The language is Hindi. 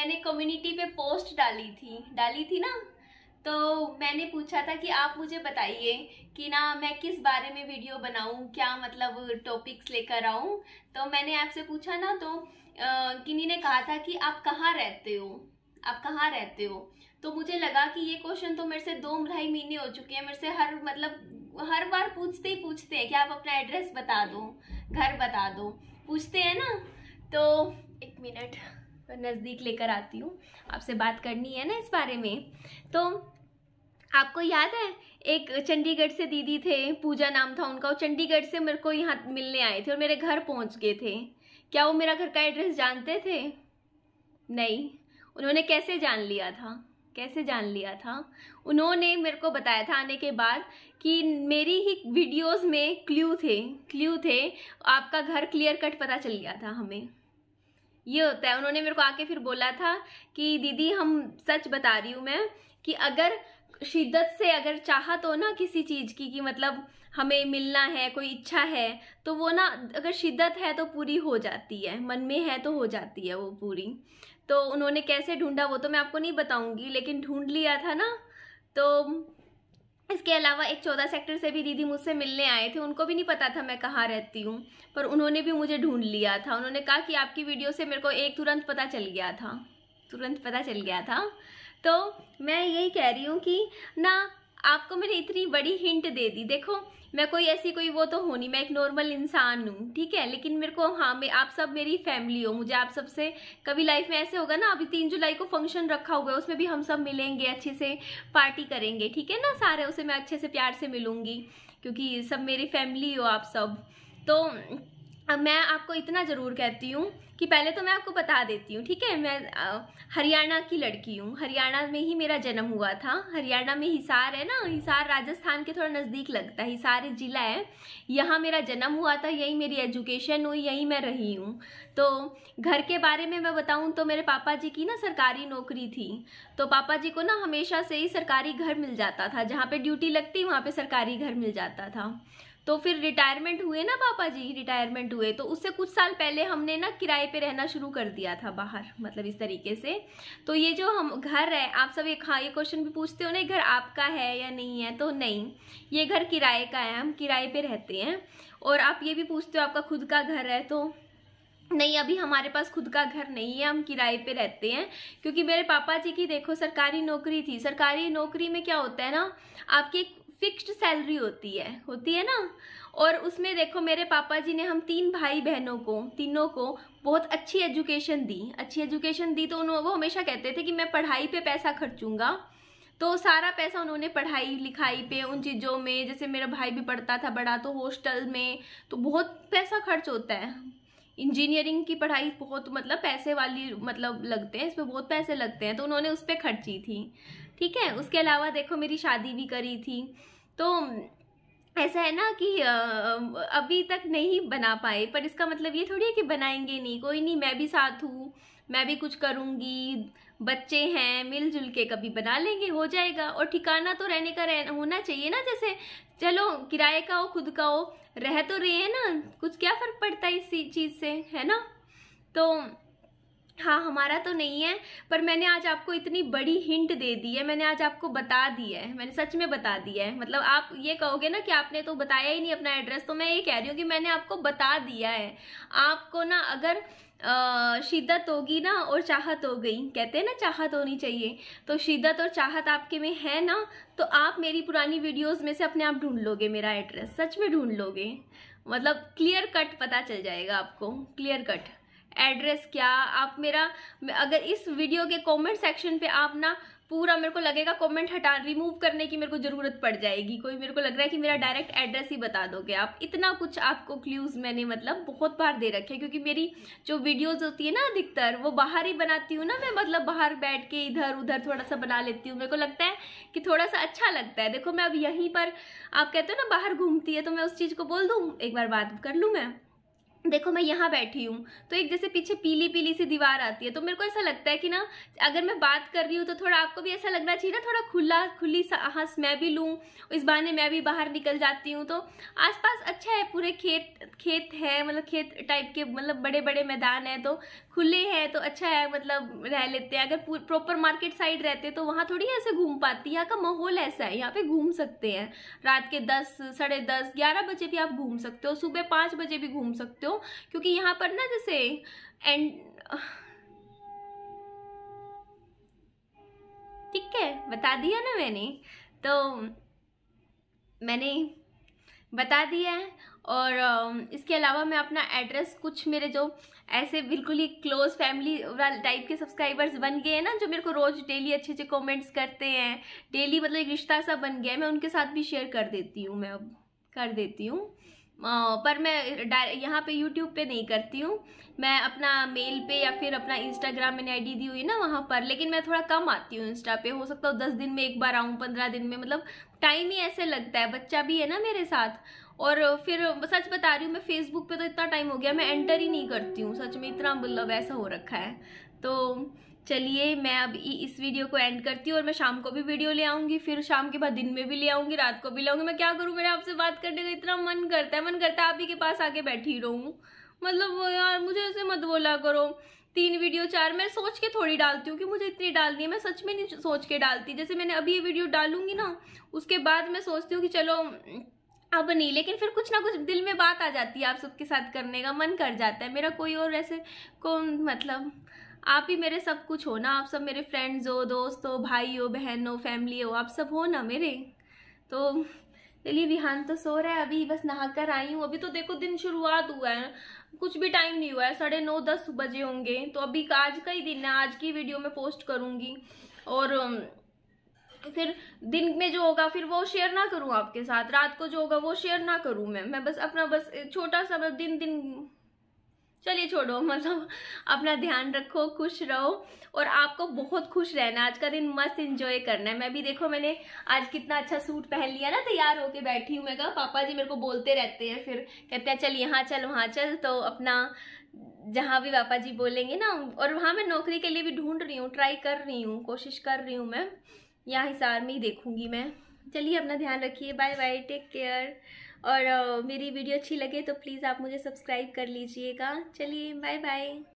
मैंने कम्युनिटी पे पोस्ट डाली थी डाली थी ना तो मैंने पूछा था कि आप मुझे बताइए कि ना मैं किस बारे में वीडियो बनाऊं क्या मतलब टॉपिक्स लेकर आऊं तो मैंने आपसे पूछा ना तो किन्नी ने कहा था कि आप कहाँ रहते हो आप कहाँ रहते हो तो मुझे लगा कि ये क्वेश्चन तो मेरे से दो ढाई महीने हो चुके हैं मेरे से हर मतलब हर बार पूछते ही पूछते हैं कि आप अपना एड्रेस बता दो घर बता दो पूछते हैं ना तो एक मिनट नज़दीक लेकर आती हूँ आपसे बात करनी है ना इस बारे में तो आपको याद है एक चंडीगढ़ से दीदी थे पूजा नाम था उनका वो चंडीगढ़ से मेरे को यहाँ मिलने आए थे और मेरे घर पहुँच गए थे क्या वो मेरा घर का एड्रेस जानते थे नहीं उन्होंने कैसे जान लिया था कैसे जान लिया था उन्होंने मेरे को बताया था आने के बाद कि मेरी ही वीडियोस में क्ल्यू थे क्ल्यू थे आपका घर क्लियर कट पता चल गया था हमें ये होता है उन्होंने मेरे को आके फिर बोला था कि दीदी हम सच बता रही हूँ मैं कि अगर शिद्दत से अगर चाह तो ना किसी चीज़ की कि मतलब हमें मिलना है कोई इच्छा है तो वो ना अगर शिद्दत है तो पूरी हो जाती है मन में है तो हो जाती है वो पूरी तो उन्होंने कैसे ढूंढा वो तो मैं आपको नहीं बताऊंगी लेकिन ढूंढ लिया था ना तो इसके अलावा एक चौदह सेक्टर से भी दीदी मुझसे मिलने आए थे उनको भी नहीं पता था मैं कहाँ रहती हूँ पर उन्होंने भी मुझे ढूंढ लिया था उन्होंने कहा कि आपकी वीडियो से मेरे को एक तुरंत पता चल गया था तुरंत पता चल गया था तो मैं यही कह रही हूँ कि ना आपको मैंने इतनी बड़ी हिंट दे दी देखो मैं कोई ऐसी कोई वो तो हूँ नहीं मैं एक नॉर्मल इंसान हूँ ठीक है लेकिन मेरे को हाँ मैं आप सब मेरी फैमिली हो मुझे आप सबसे कभी लाइफ में ऐसे होगा ना अभी तीन जुलाई को फंक्शन रखा होगा उसमें भी हम सब मिलेंगे अच्छे से पार्टी करेंगे ठीक है ना सारे उसे मैं अच्छे से प्यार से मिलूंगी क्योंकि सब मेरी फैमिली हो आप सब तो अब मैं आपको इतना ज़रूर कहती हूँ कि पहले तो मैं आपको बता देती हूँ ठीक है मैं हरियाणा की लड़की हूँ हरियाणा में ही मेरा जन्म हुआ था हरियाणा में हिसार है ना हिसार राजस्थान के थोड़ा नज़दीक लगता है हिसार ज़िला है यहाँ मेरा जन्म हुआ था यही मेरी एजुकेशन हुई यही मैं रही हूँ तो घर के बारे में मैं बताऊँ तो मेरे पापा जी की ना सरकारी नौकरी थी तो पापा जी को ना हमेशा से ही सरकारी घर मिल जाता था जहाँ पर ड्यूटी लगती वहाँ पर सरकारी घर मिल जाता था तो फिर रिटायरमेंट हुए ना पापा जी रिटायरमेंट हुए तो उससे कुछ साल पहले हमने ना किराए पे रहना शुरू कर दिया था बाहर मतलब इस तरीके से तो ये जो हम घर है आप सब एक हाँ ये क्वेश्चन भी पूछते हो ना घर आपका है या नहीं है तो नहीं ये घर किराए का है हम किराए पर रहते हैं और आप ये भी पूछते हो आपका खुद का घर है तो नहीं अभी हमारे पास खुद का घर नहीं है हम किराए पे रहते हैं क्योंकि मेरे पापा जी की देखो सरकारी नौकरी थी सरकारी नौकरी में क्या होता है ना आपकी एक फिक्स्ड सैलरी होती है होती है ना और उसमें देखो मेरे पापा जी ने हम तीन भाई बहनों को तीनों को बहुत अच्छी एजुकेशन दी अच्छी एजुकेशन दी तो उन्होंने वो हमेशा कहते थे कि मैं पढ़ाई पे पैसा खर्चूंगा तो सारा पैसा उन्होंने पढ़ाई लिखाई पे उन चीज़ों में जैसे मेरा भाई भी पढ़ता था बड़ा तो हॉस्टल में तो बहुत पैसा खर्च होता है इंजीनियरिंग की पढ़ाई बहुत मतलब पैसे वाली मतलब लगते हैं इसमें बहुत पैसे लगते हैं तो उन्होंने उस पर खर्ची थी ठीक है उसके अलावा देखो मेरी शादी भी करी थी तो ऐसा है ना कि अभी तक नहीं बना पाए पर इसका मतलब ये थोड़ी है कि बनाएंगे नहीं कोई नहीं मैं भी साथ हूँ मैं भी कुछ करूँगी बच्चे हैं मिलजुल के कभी बना लेंगे हो जाएगा और ठिकाना तो रहने का रहना होना चाहिए ना जैसे चलो किराए का हो खुद का हो रह तो रहे हैं ना कुछ क्या फ़र्क पड़ता है इस चीज़ से है ना तो हाँ हमारा तो नहीं है पर मैंने आज आपको इतनी बड़ी हिंट दे दी है मैंने आज आपको बता दिया है मैंने सच में बता दिया है मतलब आप ये कहोगे ना कि आपने तो बताया ही नहीं अपना एड्रेस तो मैं ये कह रही हूँ कि मैंने आपको बता दिया है आपको ना अगर शिद्दत होगी ना और चाहत हो गई कहते हैं ना चाहत होनी चाहिए तो शिद्दत और चाहत आपके में है ना तो आप मेरी पुरानी वीडियोज़ में से अपने आप ढूंढ लोगे मेरा एड्रेस सच में ढूंढ लोगे मतलब क्लियर कट पता चल जाएगा आपको क्लियर कट एड्रेस क्या आप मेरा अगर इस वीडियो के कमेंट सेक्शन पे आप ना पूरा मेरे को लगेगा कमेंट हटा रिमूव करने की मेरे को ज़रूरत पड़ जाएगी कोई मेरे को लग रहा है कि मेरा डायरेक्ट एड्रेस ही बता दोगे आप इतना कुछ आपको क्ल्यूज़ मैंने मतलब बहुत बार दे रखे क्योंकि मेरी जो वीडियोज़ होती है ना अधिकतर वो बाहर ही बनाती हूँ ना मैं मतलब बाहर बैठ के इधर उधर थोड़ा सा बना लेती हूँ मेरे को लगता है कि थोड़ा सा अच्छा लगता है देखो मैं अब यहीं पर आप कहते हो ना बाहर घूमती है तो मैं उस चीज़ को बोल दूँ एक बार बात कर लूँ मैं देखो मैं यहाँ बैठी हूँ तो एक जैसे पीछे पीली पीली सी दीवार आती है तो मेरे को ऐसा लगता है कि ना अगर मैं बात कर रही हूँ तो थोड़ा आपको भी ऐसा लगना चाहिए ना थोड़ा खुला खुली सांस हाँ, मैं भी लूँ इस बहाने मैं भी बाहर निकल जाती हूँ तो आसपास अच्छा है पूरे खेत खेत है मतलब खेत टाइप के मतलब बड़े बड़े मैदान हैं तो खुले हैं तो अच्छा है मतलब रह लेते हैं अगर प्रॉपर मार्केट साइड रहते तो वहाँ थोड़ी ऐसे घूम पाती यहाँ का माहौल ऐसा है यहाँ पर घूम सकते हैं रात के दस साढ़े दस ग्यारह बजे भी आप घूम सकते हो सुबह पाँच बजे भी घूम सकते हो हो क्योंकि यहाँ पर ना जैसे एंड ठीक है बता दिया ना मैंने तो मैंने बता दिया है और इसके अलावा मैं अपना एड्रेस कुछ मेरे जो ऐसे बिल्कुल ही क्लोज फैमिली टाइप के सब्सक्राइबर्स बन गए हैं ना जो मेरे को रोज़ डेली अच्छे अच्छे कमेंट्स करते हैं डेली मतलब एक रिश्ता सा बन गया है मैं उनके साथ भी शेयर कर देती हूँ मैं अब कर देती हूँ पर मैं यहाँ पे यूट्यूब पे नहीं करती हूँ मैं अपना मेल पे या फिर अपना इंस्टाग्राम मैंने आईडी दी हुई ना वहाँ पर लेकिन मैं थोड़ा कम आती हूँ इंस्टा पे हो सकता है दस दिन में एक बार आऊँ पंद्रह दिन में मतलब टाइम ही ऐसे लगता है बच्चा भी है ना मेरे साथ और फिर सच बता रही हूँ मैं फेसबुक पे तो इतना टाइम हो गया मैं एंटर ही नहीं करती हूँ सच में इतना मतलब ऐसा हो रखा है तो चलिए मैं अब इस वीडियो को एंड करती हूँ और मैं शाम को भी वीडियो ले आऊँगी फिर शाम के बाद दिन में भी ले आऊँगी रात को भी लाऊंगी मैं क्या करूँ मेरा आपसे बात करने का इतना मन करता है मन करता है आप ही के पास आके बैठी रहूँ मतलब यार मुझे ऐसे मत बोला करो तीन वीडियो चार मैं सोच के थोड़ी डालती हूँ कि मुझे इतनी डालनी है मैं सच में नहीं सोच के डालती जैसे मैंने अभी ये वीडियो डालूंगी ना उसके बाद मैं सोचती हूँ कि चलो अब नहीं लेकिन फिर कुछ ना कुछ दिल में बात आ जाती है आप सबके साथ करने का मन कर जाता है मेरा कोई और ऐसे को मतलब आप ही मेरे सब कुछ हो ना आप सब मेरे फ्रेंड्स हो दोस्त हो भाई हो बहन हो फैमिली हो आप सब हो ना मेरे तो चलिए विहान तो सो रहा है अभी बस नहाकर आई हूँ अभी तो देखो दिन शुरुआत हुआ है कुछ भी टाइम नहीं हुआ है साढ़े नौ दस बजे होंगे तो अभी आज का ही दिन है आज की वीडियो में पोस्ट करूँगी और फिर दिन में जो होगा फिर वो शेयर ना करूँ आपके साथ रात को जो होगा वो शेयर ना करूँ मैं मैं बस अपना बस छोटा सा दिन दिन चलिए छोड़ो मतलब अपना ध्यान रखो खुश रहो और आपको बहुत खुश रहना आज का दिन मस्त इंजॉय करना है मैं भी देखो मैंने आज कितना अच्छा सूट पहन लिया ना तैयार होके बैठी हूँ मैं कहा पापा जी मेरे को बोलते रहते हैं फिर कहते हैं चल यहाँ चल वहाँ चल तो अपना जहाँ भी पापा जी बोलेंगे ना और वहाँ मैं नौकरी के लिए भी ढूंढ रही हूँ ट्राई कर रही हूँ कोशिश कर रही हूँ मैं यहाँ हिसार में ही देखूँगी मैं चलिए अपना ध्यान रखिए बाय बाय टेक केयर और मेरी वीडियो अच्छी लगे तो प्लीज़ आप मुझे सब्सक्राइब कर लीजिएगा चलिए बाय बाय